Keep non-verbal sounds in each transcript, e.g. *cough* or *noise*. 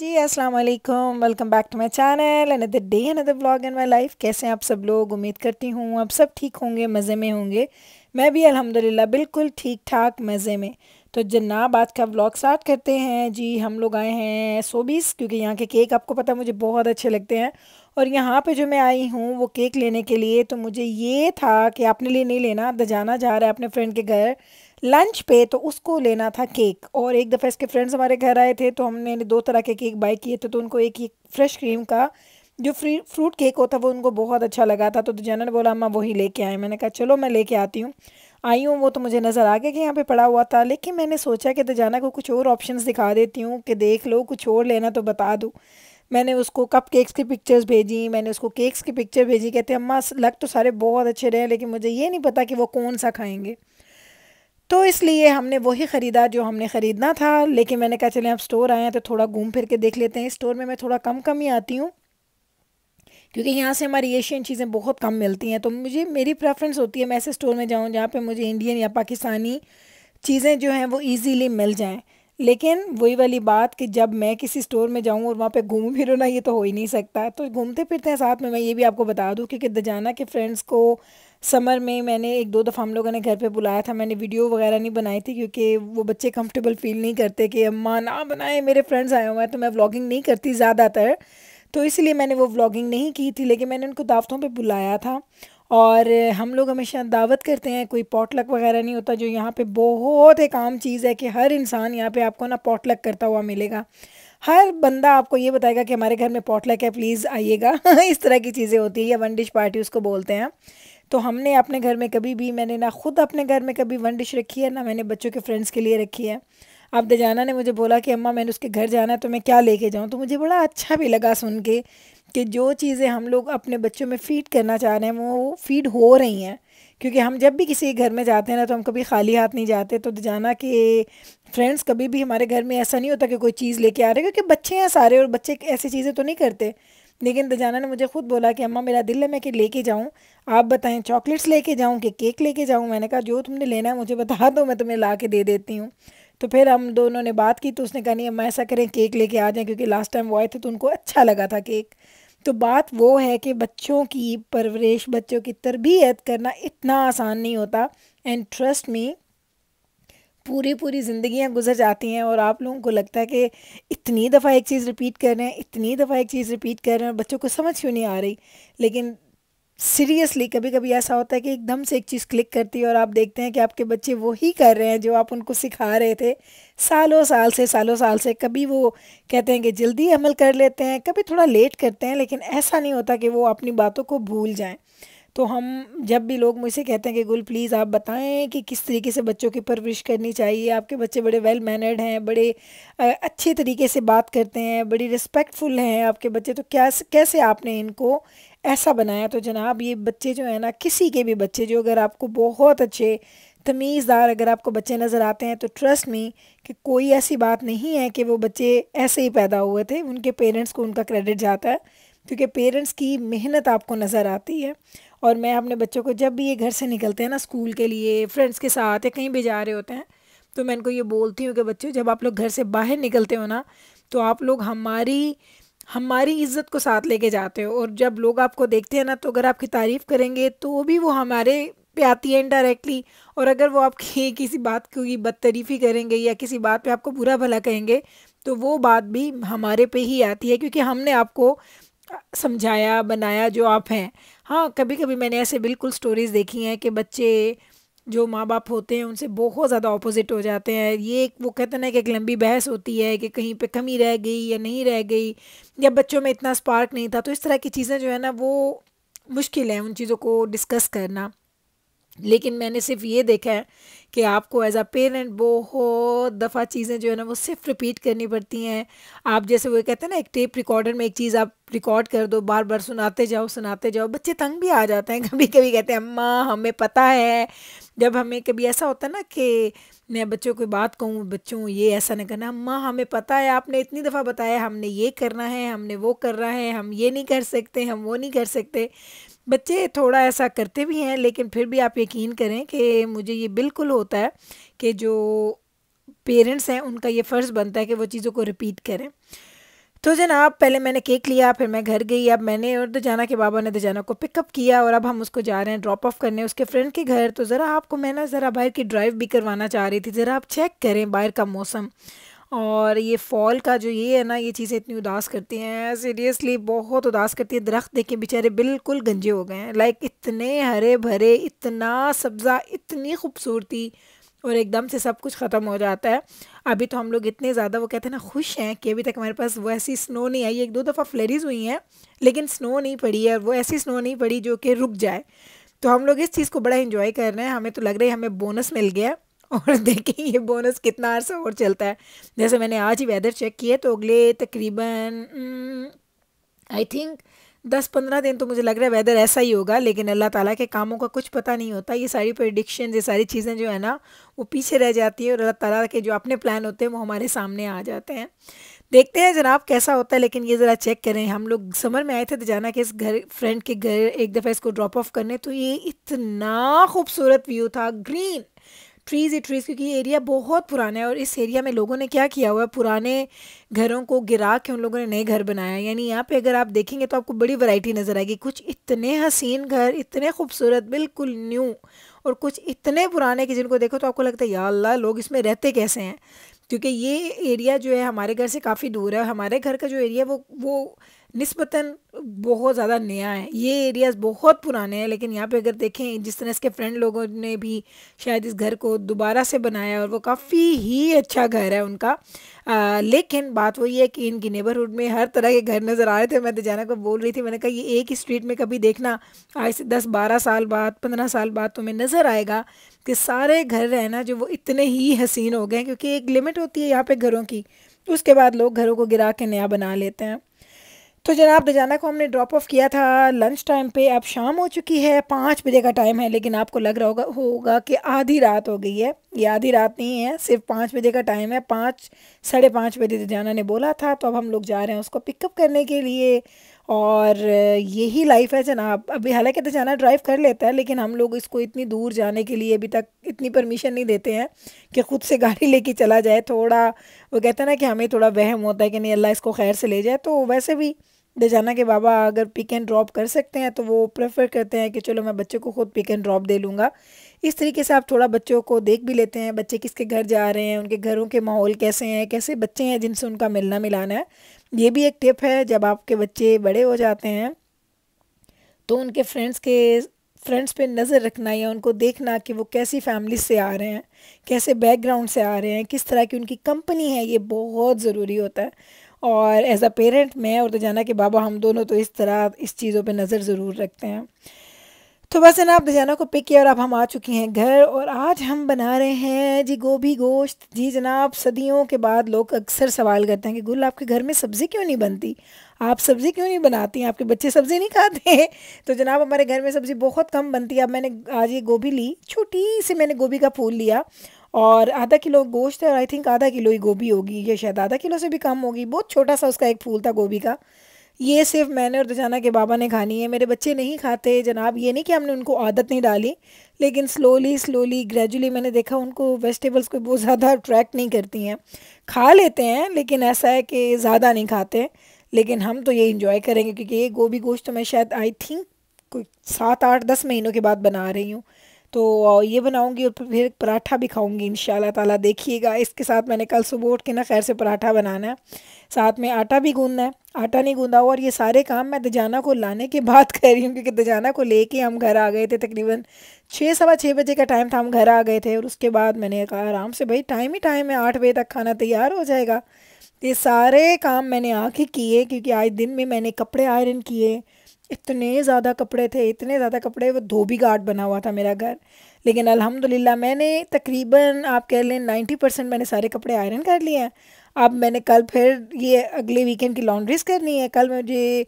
जी अस्सलाम वालेकुम welcome back to my channel another day another blog in my life कैसे हैं आप सब लोग उम्मीद करती हूँ आप सब ठीक होंगे मज़े में होंगे मैं भी अल्हम्दुलिल्लाह बिल्कुल ठीक ठाक मज़े में तो जनाब आज का ब्लॉग स्टार्ट करते हैं जी हम लोग आए हैं सोबीस क्योंकि यहाँ के केक आपको पता मुझे बहुत अच्छे लगते हैं और यहाँ पर जो मैं आई हूँ वो केक लेने के लिए तो मुझे ये था कि आपने लिए नहीं लेना आप जाना जा रहा है अपने फ्रेंड के घर लंच पे तो उसको लेना था केक और एक दफ़ा इसके फ्रेंड्स हमारे घर आए थे तो हमने दो तरह के केक बाई किए थे तो उनको एक ही फ्रेश क्रीम का जो फ्री फ्रूट केक होता वो उनको बहुत अच्छा लगा था तो जनरल ने बोला अम्मा वही लेके आए मैंने कहा चलो मैं लेके आती हूँ आई हूँ वो तो मुझे नज़र आ गया कि यहाँ पे पड़ा हुआ था लेकिन मैंने सोचा कि दजाना को कुछ और ऑप्शंस दिखा देती हूँ कि देख लो कुछ और लेना तो बता दूँ मैंने उसको कप केक्स की पिक्चर्स भेजी मैंने उसको केक्स की पिक्चर भेजी कहते अम्मा लग तो सारे बहुत अच्छे रहे लेकिन मुझे ये नहीं पता कि वो कौन सा खाएँगे तो इसलिए हमने वही ख़रीदा जो हमने ख़रीदना था लेकिन मैंने कहा चले आप स्टोर आए हैं तो थोड़ा घूम फिर के देख लेते हैं स्टोर में मैं थोड़ा कम कम ही आती हूँ क्योंकि यहाँ से हमारी एशियन चीज़ें बहुत कम मिलती हैं तो मुझे मेरी प्रेफरेंस होती है मैं ऐसे स्टोर में जाऊँ जहाँ पर मुझे इंडियन या पाकिस्तानी चीज़ें जो हैं वो ईज़िली मिल जाएँ लेकिन वही वाली बात कि जब मैं किसी स्टोर में जाऊं और वहाँ पे घूम फिरूँ ना ये तो हो ही नहीं सकता तो घूमते फिरते हैं साथ में मैं ये भी आपको बता दूँ क्योंकि दजाना के फ्रेंड्स को समर में मैंने एक दो दफ़ा हम लोगों ने घर पे बुलाया था मैंने वीडियो वगैरह नहीं बनाई थी क्योंकि वो बच्चे कंफर्टेबल फील नहीं करते कि अम्मा ना बनाए मेरे फ्रेंड्स आए हुए हैं तो मैं व्लॉगिंग नहीं करती ज़्यादातर तो इसलिए मैंने वो व्लॉगिंग नहीं की थी लेकिन मैंने उनको दावतों पर बुलाया था और हम लोग हमेशा दावत करते हैं कोई पॉटलक वगैरह नहीं होता जो यहाँ पर बहुत एक आम चीज़ है कि हर इंसान यहाँ पे आपको ना पॉटलक करता हुआ मिलेगा हर बंदा आपको ये बताएगा कि हमारे घर में पॉटलैक है प्लीज़ आइएगा *laughs* इस तरह की चीज़ें होती है या वन डिश पार्टी उसको बोलते हैं तो हमने अपने घर में कभी भी मैंने ना खुद अपने घर में कभी वन डिश रखी है ना मैंने बच्चों के फ्रेंड्स के लिए रखी है अब दजाना ने मुझे बोला कि अम्मा मैंने उसके घर जाना है तो मैं क्या लेके जाऊँ तो मुझे बड़ा अच्छा भी लगा सुन के कि जो चीज़ें हम लोग अपने बच्चों में फीड करना चाह रहे हैं वो फीड हो रही हैं क्योंकि हम जब भी किसी घर में जाते हैं ना तो हम कभी खाली हाथ नहीं जाते तो जाना कि फ्रेंड्स कभी भी हमारे घर में ऐसा नहीं होता कि कोई चीज़ लेके आ रहे क्योंकि बच्चे हैं सारे और बच्चे ऐसी चीज़ें तो नहीं करते लेकिन दजाना ने मुझे खुद बोला कि अम्मा मेरा दिल है मैं कि लेके जाऊँ आप बताएं चॉकलेट्स लेके जाऊँ कि केक लेके जाऊँ मैंने कहा जो तुमने लेना है मुझे बता दो मैं तुम्हें ला के दे देती हूँ तो फिर हम दोनों ने बात की तो उसने कहा नहीं अम्मा ऐसा करें केक लेके आ जाएं क्योंकि लास्ट टाइम वो आए थे तो उनको अच्छा लगा था केक तो बात वो है कि बच्चों की परवरिश बच्चों की तरबियत करना इतना आसान नहीं होता एंड ट्रस्ट मी पूरी पूरी ज़िंदियाँ गुजर जाती हैं और आप लोगों को लगता है कि इतनी दफ़ा एक चीज़ रिपीट कर रहे हैं इतनी दफ़ा एक चीज़ रिपीट कर रहे हैं और बच्चों को समझ क्यों नहीं आ रही लेकिन सीरियसली कभी कभी ऐसा होता है कि एकदम से एक चीज़ क्लिक करती है और आप देखते हैं कि आपके बच्चे वो ही कर रहे हैं जो आप उनको सिखा रहे थे सालों साल से सालों साल से कभी वो कहते हैं कि जल्दी अमल कर लेते हैं कभी थोड़ा लेट करते हैं लेकिन ऐसा नहीं होता कि वो अपनी बातों को भूल जाएं तो हम जब भी लोग मुझसे कहते हैं कि गुल प्लीज़ आप बताएं कि किस तरीके से बच्चों की परवरिश करनी चाहिए आपके बच्चे बड़े वेल मैनर्ड हैं बड़े अच्छे तरीके से बात करते हैं बड़ी रिस्पेक्टफुल हैं आपके बच्चे तो क्या कैसे आपने इनको ऐसा बनाया तो जनाब ये बच्चे जो है ना किसी के भी बच्चे जो अगर आपको बहुत अच्छे तमीज़दार अगर आपको बच्चे नज़र आते हैं तो ट्रस्ट मी कि कोई ऐसी बात नहीं है कि वो बच्चे ऐसे ही पैदा हुए थे उनके पेरेंट्स को उनका क्रेडिट जाता है क्योंकि पेरेंट्स की मेहनत आपको नज़र आती है और मैं अपने बच्चों को जब भी ये घर से निकलते हैं ना स्कूल के लिए फ्रेंड्स के साथ या कहीं भी जा रहे होते हैं तो मैं इनको ये बोलती हूँ कि बच्चों जब आप लोग घर से बाहर निकलते हो ना तो आप लोग हमारी हमारी इज्जत को साथ लेके जाते हो और जब लोग आपको देखते हैं ना तो अगर आपकी तारीफ़ करेंगे तो वो भी वो हमारे पे आती है इनडायरेक्टली और अगर वो आपकी *laughs* किसी बात की बदतरीफ़ी करेंगे या किसी बात पे आपको बुरा भला कहेंगे तो वो बात भी हमारे पे ही आती है क्योंकि हमने आपको समझाया बनाया जो आप हैं हाँ कभी कभी मैंने ऐसे बिल्कुल स्टोरीज़ देखी हैं कि बच्चे जो माँ बाप होते हैं उनसे बहुत ज़्यादा ऑपोजिट हो जाते हैं ये एक वो कहते ना कि एक लंबी बहस होती है कि कहीं पे कमी रह गई या नहीं रह गई या बच्चों में इतना स्पार्क नहीं था तो इस तरह की चीज़ें जो है ना वो मुश्किल है उन चीज़ों को डिस्कस करना लेकिन मैंने सिर्फ ये देखा है कि आपको एज आ पेरेंट बहुत दफ़ा चीज़ें जो है ना वो सिर्फ रिपीट करनी पड़ती हैं आप जैसे वो कहते हैं ना एक टेप रिकॉर्डर में एक चीज़ आप रिकॉर्ड कर दो बार बार सुनाते जाओ सुनाते जाओ बच्चे तंग भी आ जाते हैं *laughs* कभी कभी कहते हैं अम्मा हमें पता है जब हमें कभी ऐसा होता ना कि मैं बच्चों को बात कहूँ बच्चों ये ऐसा नहीं करना माँ हमें पता है आपने इतनी दफ़ा बताया हमने ये करना है हमने वो करना है हम ये नहीं कर सकते हम वो नहीं कर सकते बच्चे थोड़ा ऐसा करते भी हैं लेकिन फिर भी आप यकीन करें कि मुझे ये बिल्कुल होता है कि जो पेरेंट्स हैं उनका ये फ़र्ज़ बनता है कि वो चीज़ों को रिपीट करें तो जनाब पहले मैंने केक लिया फिर मैं घर गई अब मैंने और दुजाना के बाबा ने दुजाना को पिकअप किया और अब हम उसको जा रहे हैं ड्रॉप ऑफ करने उसके फ्रेंड के घर तो ज़रा आपको मैं ना ज़रा बाहर की ड्राइव भी करवाना चाह रही थी ज़रा आप चेक करें बाहर का मौसम और ये फॉल का जो ये है ना ये चीज़ें इतनी उदास करती हैं सीरियसली बहुत उदास करती है दरख्त देखे बेचारे बिल्कुल गंजे हो गए हैं लाइक इतने हरे भरे इतना सब्ज़ा इतनी खूबसूरती और एकदम से सब कुछ ख़त्म हो जाता है अभी तो हम लोग इतने ज़्यादा वो कहते हैं ना खुश हैं कि अभी तक हमारे पास वो ऐसी स्नो नहीं आई एक दो दफ़ा फ्लरीज हुई हैं लेकिन स्नो नहीं पड़ी है वो ऐसी स्नो नहीं पड़ी जो कि रुक जाए तो हम लोग इस चीज़ को बड़ा इन्जॉय कर रहे हैं हमें तो लग रहा है हमें बोनस मिल गया और *laughs* देखें ये बोनस कितना अरसा और चलता है जैसे मैंने आज ही वेदर चेक किया तो अगले तकरीबन आई mm, थिंक दस पंद्रह दिन तो मुझे लग रहा है वेदर ऐसा ही होगा लेकिन अल्लाह ताला के कामों का कुछ पता नहीं होता ये सारी प्रडिक्शन ये सारी चीज़ें जो है ना वो पीछे रह जाती हैं और अल्लाह ताला के जो अपने प्लान होते हैं वो हमारे सामने आ जाते हैं देखते हैं जनाब कैसा होता है लेकिन ये ज़रा चेक करें हम लोग समर में आए थे तो जाना कि इस घर फ्रेंड के घर एक दफ़ा इसको ड्रॉप ऑफ करने तो ये इतना खूबसूरत व्यू था ग्रीन ट्रीज़ ही ट्रीज़ क्योंकि ये एरिया बहुत पुराना है और इस एरिया में लोगों ने क्या किया हुआ है पुराने घरों को गिरा के उन लोगों ने नए घर बनाया यानी यहाँ पे अगर आप देखेंगे तो आपको बड़ी वैरायटी नज़र आएगी कुछ इतने हसीन घर इतने खूबसूरत बिल्कुल न्यू और कुछ इतने पुराने कि जिनको देखो तो आपको लगता है या अल्लाह लोग इसमें रहते कैसे हैं क्योंकि ये एरिया जो है हमारे घर से काफ़ी दूर है हमारे घर का जो एरिया है वो वो नस्बता बहुत ज़्यादा नया है ये एरियाज़ बहुत पुराने हैं लेकिन यहाँ पे अगर देखें जिस तरह इसके फ्रेंड लोगों ने भी शायद इस घर को दोबारा से बनाया और वो काफ़ी ही अच्छा घर है उनका आ, लेकिन बात वही है कि इनकी नेबरहुड में हर तरह के घर नज़र आ रहे थे मैं तो जाना को बोल रही थी मैंने कहा ये एक ही स्ट्रीट में कभी देखना आज से दस बारह साल बाद पंद्रह साल बाद तुम्हें नज़र आएगा कि सारे घर हैं ना जो वो इतने ही हसीन हो गए क्योंकि एक लिमिट होती है यहाँ पर घरों की उसके बाद लोग घरों को गिरा के नया बना लेते हैं तो जनाब रजाना को हमने ड्रॉप ऑफ किया था लंच टाइम पे अब शाम हो चुकी है पाँच बजे का टाइम है लेकिन आपको लग रहा होगा होगा कि आधी रात हो गई है ये आधी रात नहीं है सिर्फ पाँच बजे का टाइम है पाँच साढ़े पाँच बजे रजाना तो ने बोला था तो अब हम लोग जा रहे हैं उसको पिकअप करने के लिए और यही लाइफ है जनाब अभी हालांकि तो जाना ड्राइव कर लेता है लेकिन हम लोग इसको इतनी दूर जाने के लिए अभी तक इतनी परमिशन नहीं देते हैं कि ख़ुद से गाड़ी *laughs* लेके चला जाए थोड़ा वो कहते हैं ना कि हमें थोड़ा वहम होता है कि नहीं अल्लाह इसको खैर से ले जाए तो वैसे भी दे जाना कि बाबा अगर पिक एंड ड्रॉप कर सकते हैं तो वो प्रेफर करते हैं कि चलो मैं बच्चों को खुद पिक एंड ड्रॉप दे लूँगा इस तरीके से आप थोड़ा बच्चों को देख भी लेते हैं बच्चे किसके घर जा रहे हैं उनके घरों के माहौल कैसे हैं कैसे बच्चे हैं जिनसे उनका मिलना मिलाना है ये भी एक टिप है जब आपके बच्चे बड़े हो जाते हैं तो उनके फ्रेंड्स के फ्रेंड्स पे नज़र रखना या उनको देखना कि वो कैसी फैमिली से आ रहे हैं कैसे बैकग्राउंड से आ रहे हैं किस तरह की उनकी कंपनी है ये बहुत ज़रूरी होता है और एज अ पेरेंट मैं और जाना कि बाबा हम दोनों तो इस तरह इस चीज़ों पे नज़र ज़रूर रखते हैं तो बस है ना आप दजाना को पिक किया और अब हम आ चुके हैं घर और आज हम बना रहे हैं जी गोभी गोश्त जी जनाब सदियों के बाद लोग अक्सर सवाल करते हैं कि गुल आपके घर में सब्ज़ी क्यों नहीं बनती आप सब्ज़ी क्यों नहीं बनाती हैं आपके बच्चे सब्ज़ी नहीं खाते हैं *laughs* तो जनाब हमारे घर में सब्ज़ी बहुत कम बनती है अब मैंने आज ये गोभी ली छोटी सी मैंने गोभी का फूल लिया और आधा किलो गोश्त है और आई थिंक आधा किलो ही गोभी होगी ये शायद आधा किलो से भी कम होगी बहुत छोटा सा उसका एक फूल था गोभी का ये सिर्फ मैंने और दुजाना के बाबा ने खानी है मेरे बच्चे नहीं खाते जनाब ये नहीं कि हमने उनको आदत नहीं डाली लेकिन स्लोली स्लोली ग्रेजुअली मैंने देखा उनको वेजिटेबल्स को बहुत ज़्यादा अट्रैक्ट नहीं करती हैं खा लेते हैं लेकिन ऐसा है कि ज़्यादा नहीं खाते लेकिन हम तो ये इन्जॉय करेंगे क्योंकि ये गोभी गोश्त तो मैं शायद आई थिंक कोई सात आठ दस महीनों के बाद बना रही हूँ तो ये बनाऊँगी और फिर पराठा भी खाऊँगी इन ताला देखिएगा इसके साथ मैंने कल सुबह उठ के ना खैर से पराठा बनाना है साथ में आटा भी गूंदना है आटा नहीं गूंदा हुआ और ये सारे काम मैं दजाना को लाने के बाद कर रही हूँ क्योंकि दजाना को लेके हम घर आ गए थे तकरीबन छः सवा छः बजे का टाइम था हम घर आ गए थे और उसके बाद मैंने कहा आराम से भाई टाइम ही टाइम है आठ बजे तक खाना तैयार हो जाएगा ये सारे काम मैंने आके किए क्योंकि आज दिन में मैंने कपड़े आयरन किए इतने ज़्यादा कपड़े थे इतने ज़्यादा कपड़े वो धोबी घाट बना हुआ था मेरा घर लेकिन अल्हम्दुलिल्लाह मैंने तकरीबन आप कह लें नाइन्टी परसेंट मैंने सारे कपड़े आयरन कर लिए हैं अब मैंने कल फिर ये अगले वीकेंड की लॉन्ड्रीज करनी है कल मुझे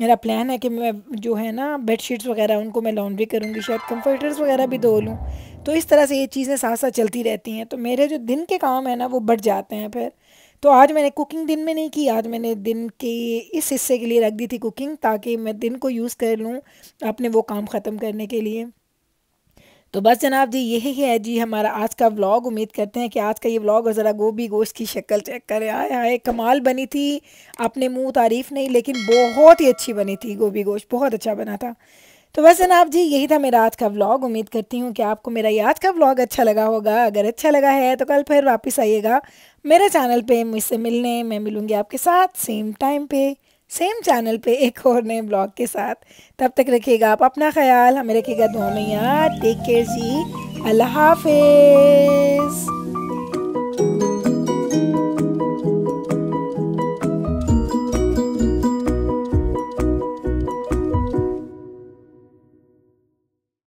मेरा प्लान है कि मैं जो है ना बेड शीट्स वगैरह उनको मैं लॉन्ड्री करूँगी शायद कम्फर्टर्स वगैरह भी धो लूँ तो इस तरह से ये चीज़ें साथ साथ चलती रहती हैं तो मेरे जो दिन के काम है ना वो बढ़ जाते हैं फिर तो आज मैंने कुकिंग दिन में नहीं की आज मैंने दिन के इस हिस्से के लिए रख दी थी कुकिंग ताकि मैं दिन को यूज़ कर लूँ अपने वो काम ख़त्म करने के लिए तो बस जनाब जी यही है जी हमारा आज का व्लॉग उम्मीद करते हैं कि आज का ये व्लॉग और ज़रा गोभी गोश्त की शक्ल चेक करें आए आए कमाल बनी थी अपने मुंह तारीफ़ नहीं लेकिन बहुत ही अच्छी बनी थी गोभी गोश्त बहुत अच्छा बना था तो वैसे नाब जी यही था मेरा आज का व्लॉग उम्मीद करती हूँ कि आपको मेरा ये आज का व्लॉग अच्छा लगा होगा अगर अच्छा लगा है तो कल फिर वापस आइएगा मेरे चैनल पे मुझसे मिलने मैं मिलूँगी आपके साथ सेम टाइम पे सेम चैनल पे एक और नए ब्लॉग के साथ तब तक रखिएगा आप अपना ख्याल हमें रखिएगा दो में यार टेक केयर जी अल्लाह हाफिज़